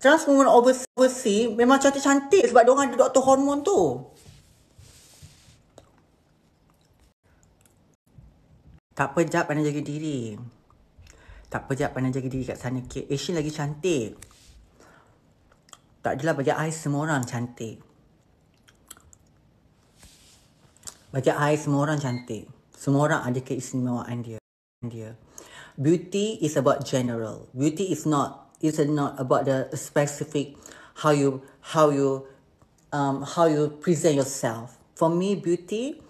trans women overseas memang cantik-cantik sebab dia orang ada doktor hormon tu. Tak apa, jap pandai jaga diri. Tak apa, jap pandai jaga diri kat sana. Okay. Asian lagi cantik. Tak jelas bagi saya semua orang cantik. Bagi saya semua orang cantik. Semua orang ada keistimewaan dia. dia. Beauty is about general. Beauty is not it's not about the specific how you how you um, how you present yourself. For me, beauty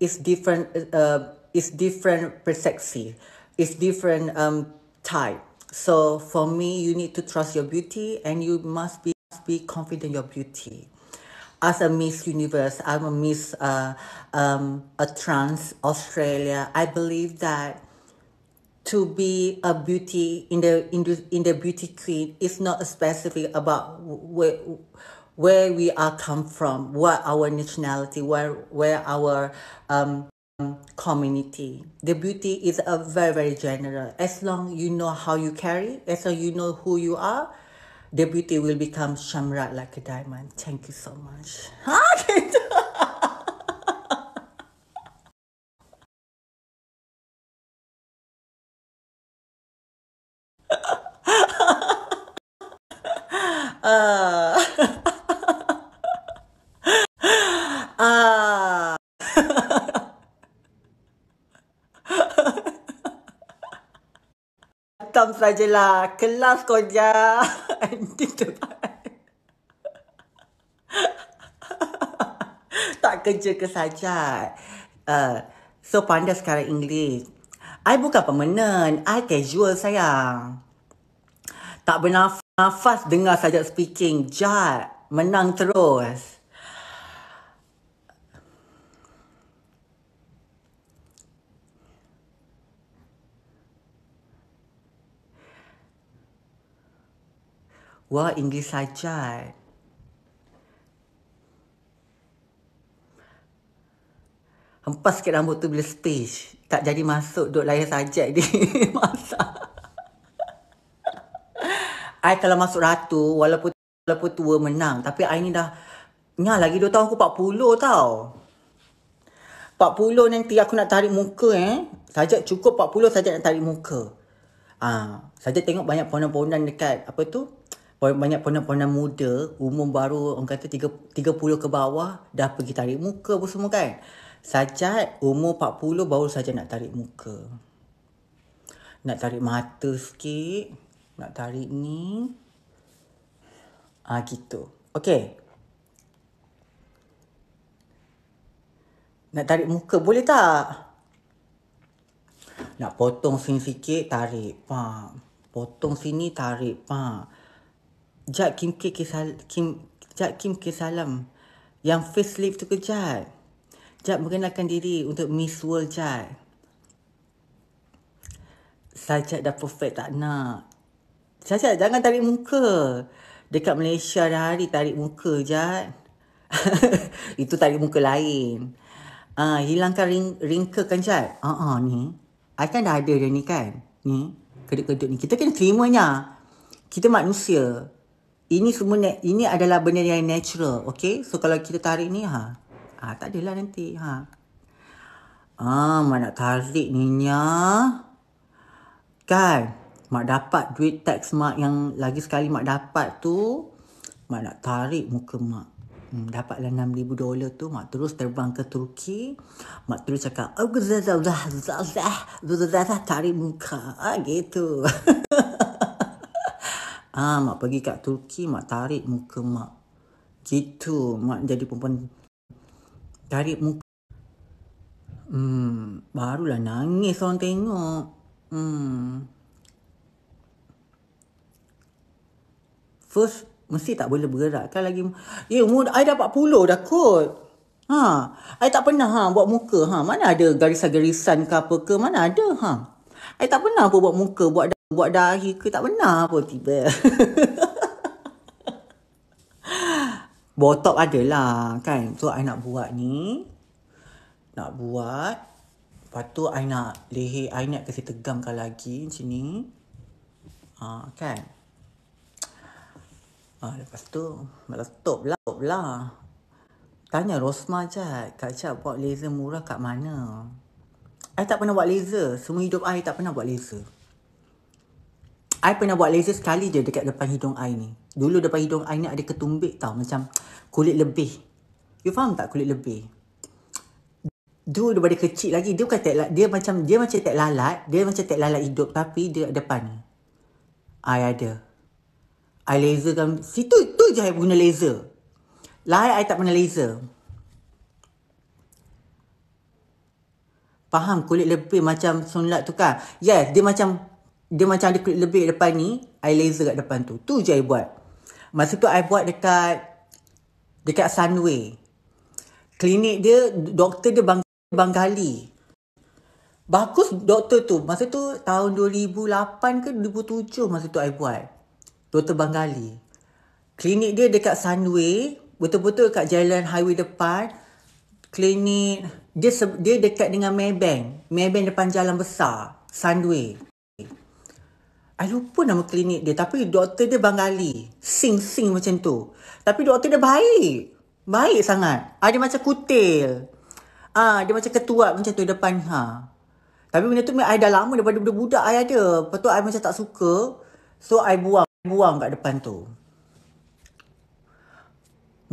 is different. Uh, uh is different perspective. It's different um, type. So for me, you need to trust your beauty, and you must be must be confident your beauty. As a Miss Universe, I'm a Miss uh, um, a Trans Australia. I believe that to be a beauty in the in the, in the beauty queen is not specific about where where we are come from, what our nationality, where where our um, community. The beauty is a very very general. As long you know how you carry, as long you know who you are, the beauty will become shamrat like a diamond. Thank you so much. sajalah. Kelas kau je. Anjing tu. tak kerja ke saja. Uh, so pandai sekarang English. I bukan permanent. I casual sayang. Tak bernafas. Nafas dengar sajak speaking. Jat. Menang terus. 我要 English 加诶。Hempas sikit rambut tu bila speech Tak jadi masuk, duduk layar saja ni. Masa. I kalau masuk ratu, walaupun, walaupun tua menang. Tapi I ni dah, nyah lagi 2 tahun aku 40 tau. 40 nanti aku nak tarik muka eh. Saja cukup 40 saja nak tarik muka. Ah, ha, saja tengok banyak ponan-ponan dekat apa tu? banyak puan-puan muda umum baru orang kata 30 ke bawah dah pergi tarik muka apa semua kan. Sajat umur 40 baru saja nak tarik muka. Nak tarik mata sikit, nak tarik ni. Ah ha, gitu. Okey. Nak tarik muka boleh tak? Nak potong sini sikit, tarik. Pak. Potong sini, tarik. Pak. Jat Kim K Kisal, Kim Jad Kim K Salam yang face lift tu kejat. jat mengenalkan diri untuk Miss World jat, sajat dah perfect tak nak. sajat jangan tarik muka. Dekat Malaysia dah hari tarik muka jat, Itu tarik muka lain. Ah uh, hilangkan ring, ringka kan jat, uh-uh, ah, ah, ni. I kan dah ada dia ni kan. Ni kedut-kedut ni. Kita kena terimanya. Kita manusia ini semua ini adalah benda yang natural okay so kalau kita tarik ni ha ah ha, tak adalah nanti ha ah mak nak tarik ni nya kan mak dapat duit tax mak yang lagi sekali mak dapat tu mak nak tarik muka mak Hmm, dapatlah ribu dolar tu, Mak terus terbang ke Turki. Mak terus cakap, oh, Aku zah, zah, zah, zah, zah, zah, zah, tarik muka. Ah, gitu. Ah, mak pergi kat Turki, mak tarik muka mak. Gitu, mak jadi perempuan. Tarik muka. Hmm, barulah nangis orang tengok. Hmm. First, mesti tak boleh bergerak kan lagi. Ya, eh, umur I dah 40 dah kot. Ha, I tak pernah ha, buat muka. Ha, mana ada garisan-garisan ke apa ke. Mana ada. Ha. I tak pernah pun buat muka. Buat buat dahi ke tak benar apa tiba. Botok adalah kan. So I nak buat ni. Nak buat. Lepas tu I nak leher I nak kasi tegangkan lagi macam ni. Ha, kan. Ha, lepas tu meletup lah. Meletup lah. Tanya Rosma je. Kak Cap buat laser murah kat mana? I tak pernah buat laser. Semua hidup I tak pernah buat laser. I pernah buat laser sekali je dekat depan hidung I ni. Dulu depan hidung I ni ada ketumbik tau. Macam kulit lebih. You faham tak kulit lebih? Dulu daripada kecil lagi. Dia bukan tak, dia macam dia macam tak lalat. Dia macam tak lalat hidup. Tapi dia kat depan ni. I ada. I laser kan. Situ tu je I guna laser. Lain I tak pernah laser. Faham kulit lebih macam sunlat tu kan. Yes, dia macam dia macam ada kulit lebih depan ni, I laser kat depan tu. Tu je I buat. Masa tu I buat dekat dekat Sunway. Klinik dia, doktor dia bang, Banggali. Bagus doktor tu. Masa tu tahun 2008 ke 2007 masa tu I buat. Doktor Banggali. Klinik dia dekat Sunway. Betul-betul kat jalan highway depan. Klinik dia dia dekat dengan Maybank. Maybank depan jalan besar. Sunway. I lupa nama klinik dia tapi doktor dia Bangali. Sing-sing macam tu. Tapi doktor dia baik. Baik sangat. Ah, dia macam kutil. Ah, dia macam ketua macam tu depan. Ha. Tapi benda tu I dah lama daripada budak-budak I ada. Lepas tu I macam tak suka. So I buang. I buang kat depan tu.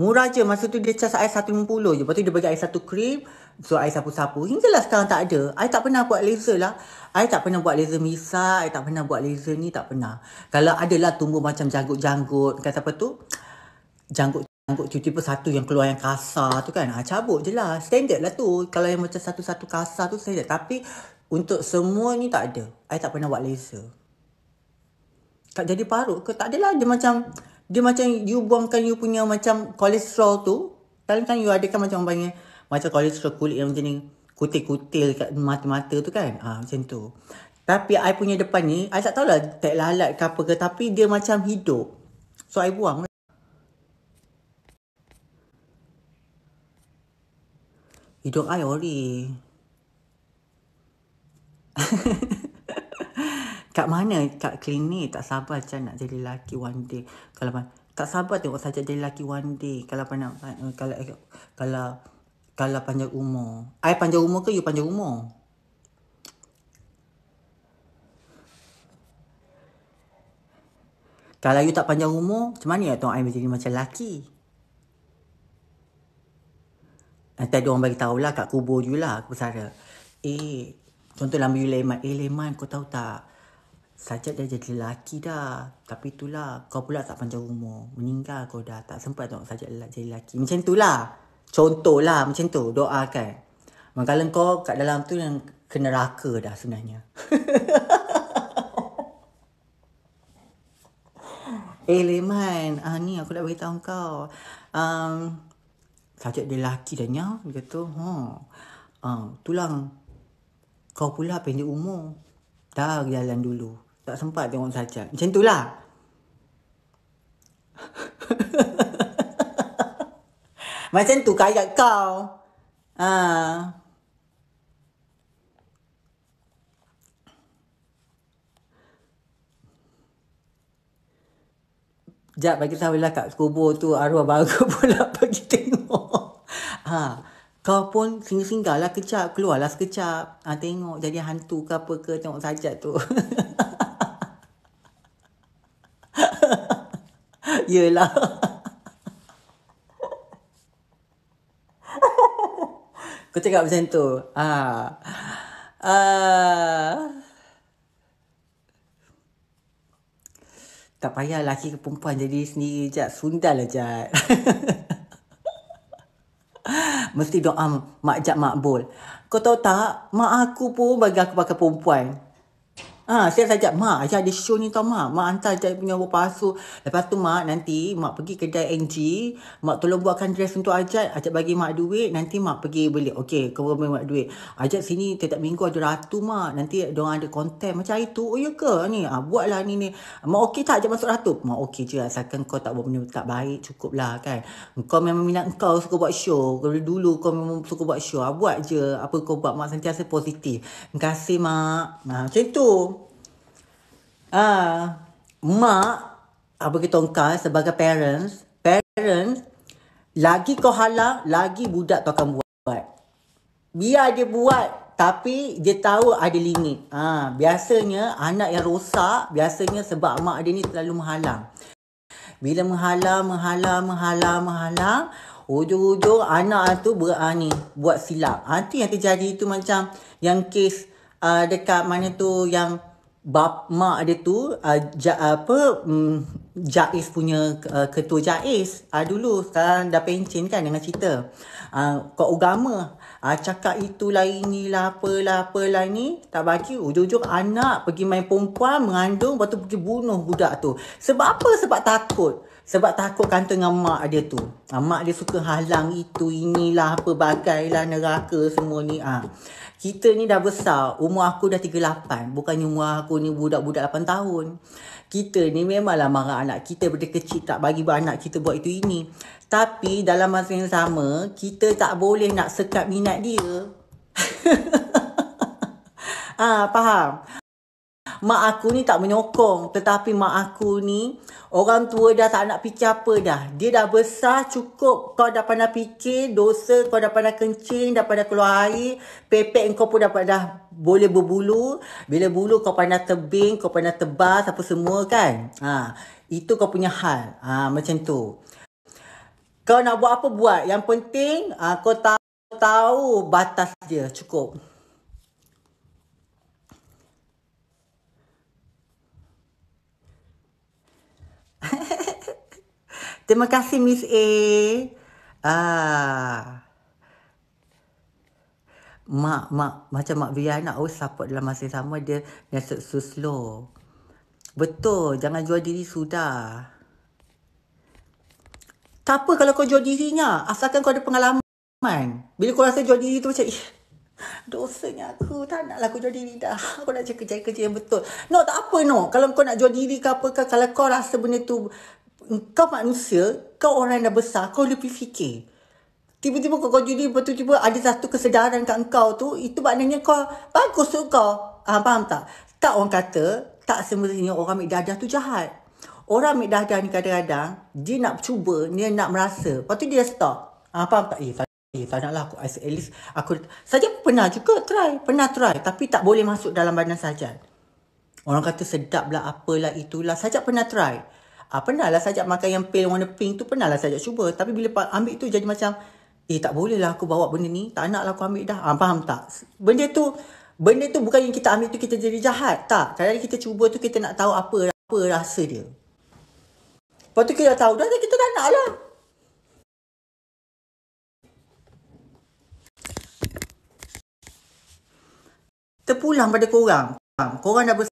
Murah je. Masa tu dia cas air 150 je. Lepas tu dia bagi air satu krim. So, I sapu-sapu. Hinggalah sekarang tak ada. I tak pernah buat laser lah. I tak pernah buat laser misa. I tak pernah buat laser ni. Tak pernah. Kalau ada lah tumbuh macam janggut-janggut. Kata apa tu? Janggut Janggut tiba-tiba satu yang keluar yang kasar tu kan. Ha, cabut je lah. Standard lah tu. Kalau yang macam satu-satu kasar tu standard. Tapi untuk semua ni tak ada. I tak pernah buat laser. Tak jadi parut ke? Tak adalah. Dia macam, dia macam you buangkan you punya macam kolesterol tu. Kalian kan you adakan macam banyak macam kalau dia suka kulit yang macam ni kutil-kutil kat mata-mata tu kan. Ha, macam tu. Tapi I punya depan ni, I tak tahulah tak lalat ke apa ke. Tapi dia macam hidup. So I buang. hidup I ori. kat mana? Kat klinik. Tak sabar macam nak jadi lelaki one day. Kalau tak sabar tengok saja jadi lelaki one day. Kalau nak eh, kalau, eh, kalau kalau panjang umur. I panjang umur ke you panjang umur? Kalau you tak panjang umur, macam mana ya tuan I menjadi macam laki. Nanti ada orang beritahu lah kat kubur you lah, Eh, contoh lambat you leman. Eh, leman kau tahu tak? Sajak dah jadi lelaki dah. Tapi itulah, kau pula tak panjang umur. Meninggal kau dah. Tak sempat tengok sajak jadi lelaki. Macam itulah. Contohlah macam tu doa kan. Kalau kau kat dalam tu yang kena neraka dah sebenarnya. eh Leman, ah, ni aku nak beritahu kau. Um, Sajak dia lelaki dah nyaw, dia kata, ha. Uh, tulang, kau pula pendek umur. Dah jalan dulu. Tak sempat tengok sajak. Macam tu lah. macam tu kaya kat kau. Ha. Sekejap bagi tahu lah kat kubur tu arwah baru pula pergi tengok. Ha. Kau pun sing-singgah lah kecap. keluar Keluarlah sekecap. Ha, tengok jadi hantu ke apa ke. Tengok sajak tu. Yelah. Aku cakap macam tu. Ha. Ha. Tak payah lelaki ke perempuan jadi sendiri je. Sundal aja. Lah, Mesti doa mak jat makbul. Kau tahu tak, mak aku pun bagi aku pakai perempuan. Ha, saya saja mak, saya ada show ni tau mak. Mak hantar saya punya rupa asu. Lepas tu mak nanti mak pergi kedai NG. Mak tolong buatkan dress untuk Ajat. Ajat bagi mak duit. Nanti mak pergi beli. Okey, kau boleh mak duit. Ajat sini tiap minggu ada ratu mak. Nanti diorang ada konten macam itu. Oh ya ke? Ni, ha, buatlah ni ni. Mak okey tak Ajat masuk ratu? Mak okey je. Asalkan kau tak buat benda tak baik. Cukup lah kan. Kau memang minat kau suka buat show. Dari dulu kau memang suka buat show. Ha, buat je apa kau buat. Mak sentiasa positif. Terima kasih mak. Ha, macam tu. Ah, mak apa kita engkau eh, sebagai parents parents lagi kau halang lagi budak tu akan buat biar dia buat tapi dia tahu ada limit ha, biasanya anak yang rosak biasanya sebab mak dia ni terlalu menghalang bila menghalang menghalang menghalang menghalang Ujung-ujung anak tu berani buat silap. Nanti ah, yang terjadi tu macam yang case uh, dekat mana tu yang bab mak dia tu uh, ja, apa um, Jaiz punya uh, ketua Jaiz uh, dulu sekarang dah pencen kan dengan cerita uh, kau agama uh, cakap itulah inilah apalah apalah ni tak bagi ujung-ujung anak pergi main perempuan mengandung lepas tu pergi bunuh budak tu sebab apa sebab takut sebab takut kantor dengan mak dia tu. Ha, mak dia suka halang itu, inilah, apa bagailah, neraka semua ni. Ha. Kita ni dah besar. Umur aku dah 38. Bukannya umur aku ni budak-budak 8 tahun. Kita ni memanglah marah anak kita daripada kecil tak bagi buat anak kita buat itu ini. Tapi dalam masa yang sama, kita tak boleh nak sekat minat dia. ah, ha, faham? mak aku ni tak menyokong tetapi mak aku ni orang tua dah tak nak fikir apa dah dia dah besar cukup kau dah pandai fikir dosa kau dah pandai kencing dah pandai keluar air pepek kau pun dah pandai boleh berbulu bila bulu kau pandai tebing kau pandai tebas apa semua kan ha itu kau punya hal ha macam tu kau nak buat apa buat yang penting ha, kau tahu tahu batas dia cukup Terima kasih Miss A. Ah. Mak, mak, macam Mak Via nak always oh, support dalam masa yang sama dia nasib so slow. Betul, jangan jual diri sudah. Tak apa kalau kau jual dirinya, asalkan kau ada pengalaman. Bila kau rasa jual diri tu macam, ih, Dosanya aku Tak nak lah aku jadi diri dah Aku nak cakap jaya kerja yang betul No tak apa no Kalau kau nak jadi diri ke apa ke Kalau kau rasa benda tu Kau manusia Kau orang yang dah besar Kau lebih fikir Tiba-tiba kau jadi diri betul tiba ada satu kesedaran kat kau tu Itu maknanya kau Bagus tu kau ha, Faham tak? Tak orang kata Tak semestinya orang ambil dadah tu jahat Orang ambil dadah ni kadang-kadang Dia nak cuba Dia nak merasa Lepas tu dia stop ha, Faham tak? Eh, Eh, tak nak lah, aku at least aku saja pernah juga try, pernah try tapi tak boleh masuk dalam badan saja. Orang kata sedap lah apalah itulah saja pernah try. Ah, pernah lah sajak makan yang pale warna pink tu pernah lah sajak cuba. Tapi bila ambil tu jadi macam, eh tak boleh lah aku bawa benda ni. Tak nak lah aku ambil dah. Ah, faham tak? Benda tu, benda tu bukan yang kita ambil tu kita jadi jahat. Tak. kadang kita cuba tu kita nak tahu apa apa rasa dia. Lepas tu kita dah tahu dah kita tak nak lah. terpulang pada korang. Korang dah besar.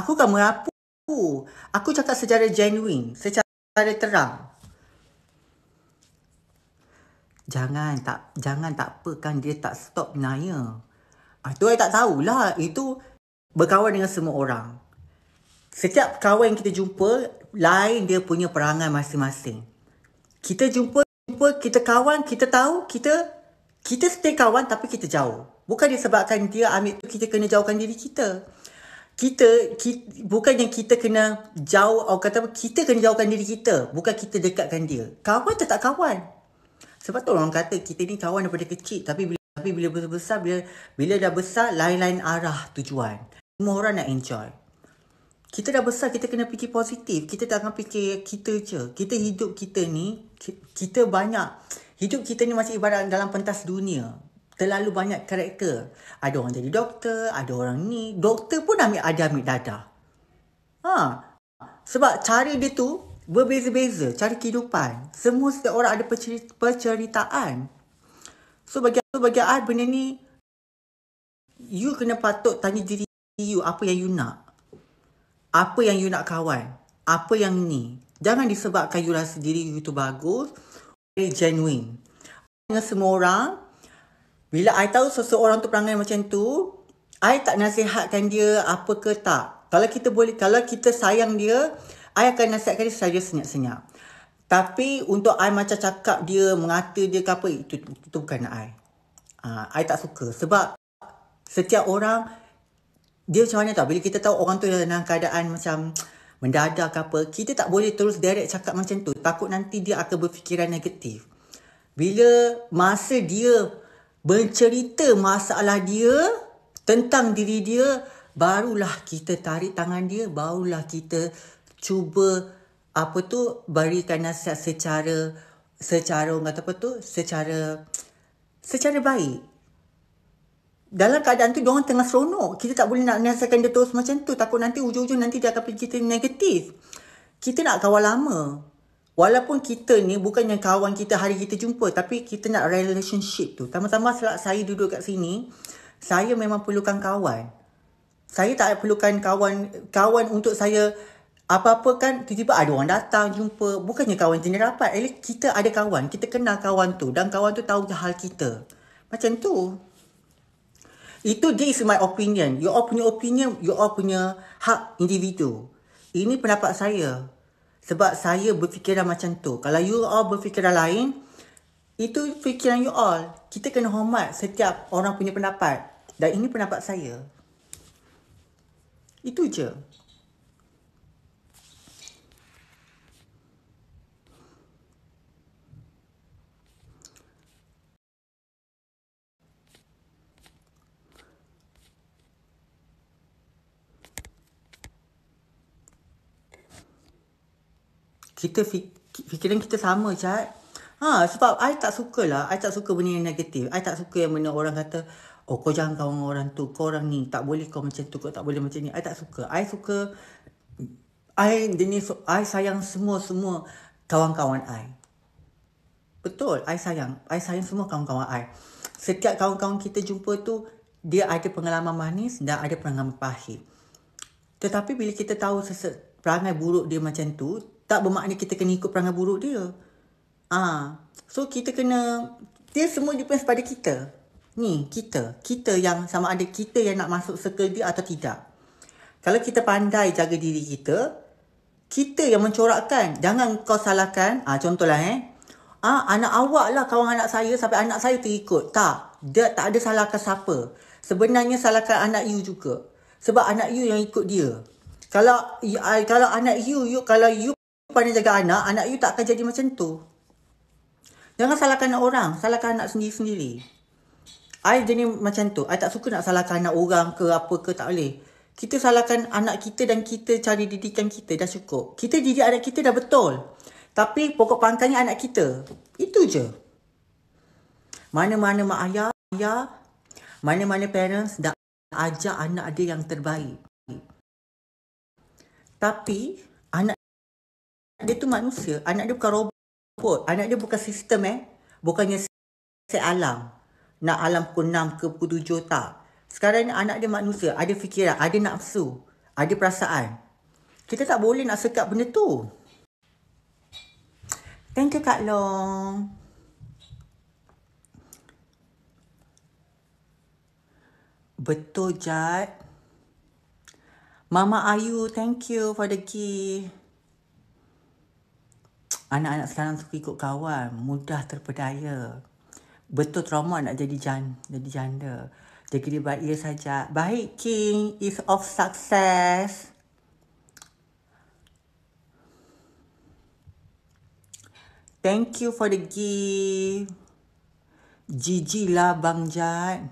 Aku kan merapu. Aku cakap secara genuine. Secara terang. Jangan tak jangan tak apa kan dia tak stop naya. Ah, tu saya tak tahulah. Itu berkawan dengan semua orang. Setiap kawan yang kita jumpa, lain dia punya perangai masing-masing. Kita jumpa, jumpa kita kawan, kita tahu, kita kita stay kawan tapi kita jauh. Bukan disebabkan dia ambil tu kita kena jauhkan diri kita. Kita, kita bukan yang kita kena jauh atau kata kita kena jauhkan diri kita, bukan kita dekatkan dia. Kawan tetap kawan. Sebab tu orang kata kita ni kawan daripada kecil tapi bila tapi bila besar-besar bila bila dah besar lain-lain arah tujuan. Semua orang nak enjoy. Kita dah besar, kita kena fikir positif. Kita tak akan fikir kita je. Kita hidup kita ni kita banyak hidup kita ni masih ibarat dalam pentas dunia terlalu banyak karakter ada orang jadi doktor ada orang ni doktor pun ambil ada ambil dadah ha sebab cara dia tu berbeza-beza cara kehidupan semua setiap orang ada percerita, perceritaan so bagi so bagi I, benda ni you kena patut tanya diri you apa yang you nak apa yang you nak kawan apa yang ni Jangan disebabkan you rasa diri you tu bagus. Very genuine. Dengan semua orang. Bila I tahu seseorang tu perangai macam tu. I tak nasihatkan dia apa ke tak. Kalau kita boleh, kalau kita sayang dia, I akan nasihatkan dia saja senyap-senyap. Tapi untuk I macam cakap dia, mengata dia ke apa, itu, itu bukan I. Uh, I tak suka. Sebab setiap orang, dia macam mana tau. Bila kita tahu orang tu dalam keadaan macam, uh, mendadak ke apa, kita tak boleh terus direct cakap macam tu. Takut nanti dia akan berfikiran negatif. Bila masa dia bercerita masalah dia tentang diri dia, barulah kita tarik tangan dia, barulah kita cuba apa tu berikan nasihat secara secara apa tu secara secara baik dalam keadaan tu diorang tengah seronok. Kita tak boleh nak menyelesaikan dia terus macam tu. Takut nanti ujung-ujung nanti dia akan pergi kita negatif. Kita nak kawan lama. Walaupun kita ni bukan yang kawan kita hari kita jumpa. Tapi kita nak relationship tu. Tambah-tambah selak saya duduk kat sini. Saya memang perlukan kawan. Saya tak perlukan kawan kawan untuk saya apa-apa kan tiba-tiba ada orang datang jumpa. Bukannya kawan jenis rapat. At kita ada kawan. Kita kenal kawan tu. Dan kawan tu tahu hal kita. Macam tu. Itu dia is my opinion. You all punya opinion, you all punya hak individu. Ini pendapat saya. Sebab saya berfikiran macam tu. Kalau you all berfikiran lain, itu fikiran you all. Kita kena hormat setiap orang punya pendapat. Dan ini pendapat saya. Itu je. kita fikiran kita sama chat ha sebab i tak suka lah, i tak suka benda yang negatif i tak suka yang benda orang kata oh kau jangan kawan orang tu kau orang ni tak boleh kau macam tu kau tak boleh macam ni i tak suka i suka i jenis i sayang semua-semua kawan-kawan i betul i sayang i sayang semua kawan-kawan i setiap kawan-kawan kita jumpa tu dia ada pengalaman manis dan ada pengalaman pahit tetapi bila kita tahu sese- perangai buruk dia macam tu tak bermakna kita kena ikut perangai buruk dia. Ah, ha. so kita kena dia semua depends pada kita. Ni, kita, kita yang sama ada kita yang nak masuk circle dia atau tidak. Kalau kita pandai jaga diri kita, kita yang mencorakkan. Jangan kau salahkan. Ah, ha, contohlah eh. Ah, ha, anak awak lah kawan anak saya sampai anak saya terikut. Tak, dia tak ada salahkan siapa. Sebenarnya salahkan anak you juga. Sebab anak you yang ikut dia. Kalau kalau anak you, you kalau you pandai jaga anak, anak you tak akan jadi macam tu. Jangan salahkan anak orang. Salahkan anak sendiri-sendiri. I jenis macam tu. I tak suka nak salahkan anak orang ke apa ke tak boleh. Kita salahkan anak kita dan kita cari didikan kita dah cukup. Kita didik anak kita dah betul. Tapi pokok pangkalnya anak kita. Itu je. Mana-mana mak ayah, ayah, mana-mana parents dah ajak anak dia yang terbaik. Tapi dia tu manusia. Anak dia bukan robot. Anak dia bukan sistem eh. Bukannya set alam. Nak alam pukul 6 ke pukul 7 tak. Sekarang ni anak dia manusia. Ada fikiran, ada nafsu, ada perasaan. Kita tak boleh nak sekat benda tu. Thank you Kak Long. Betul Jad. Mama Ayu, thank you for the key anak-anak sekarang suka ikut kawan, mudah terpedaya. Betul trauma nak jadi jan, jadi janda. Jadi dia baik ya saja. Baik King is of success. Thank you for the gift. Gigi lah Bang Jad.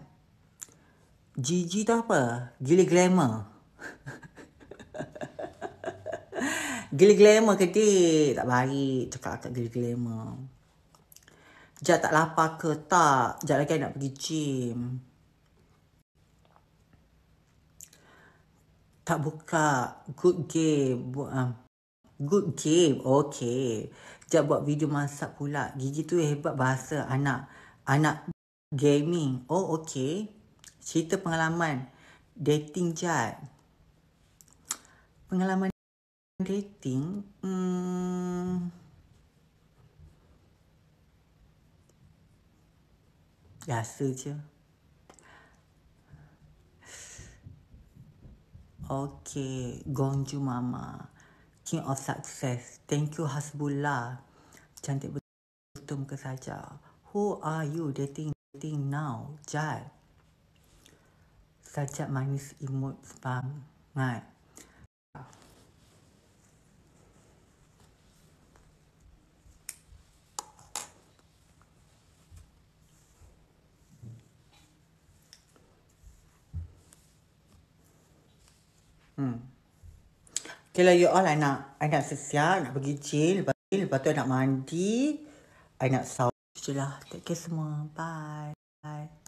Gigi tu apa? Gila glamour. Gila glamour ke dik? Tak baik cakap akak gila glamour. Jat tak lapar ke? Tak. Jat lagi nak pergi gym. Tak buka. Good game. Bu- ah. Good game. Okay. Jat buat video masak pula. Gigi tu hebat bahasa anak. Anak gaming. Oh, okay. Cerita pengalaman. Dating Jat. Pengalaman Dating, hmm, Rasa je Okay Gonju Mama King of Success Thank you Hasbullah Cantik betul Betul ke saja Who are you dating dating now Jai, Sajak manis imut spam Ngat Hmm. Okay lah, you all, I nak, I nak sesiak, nak pergi chill. Lepas, lepas tu, I nak mandi. I nak sound. Itulah. Take care semua. Bye. Bye.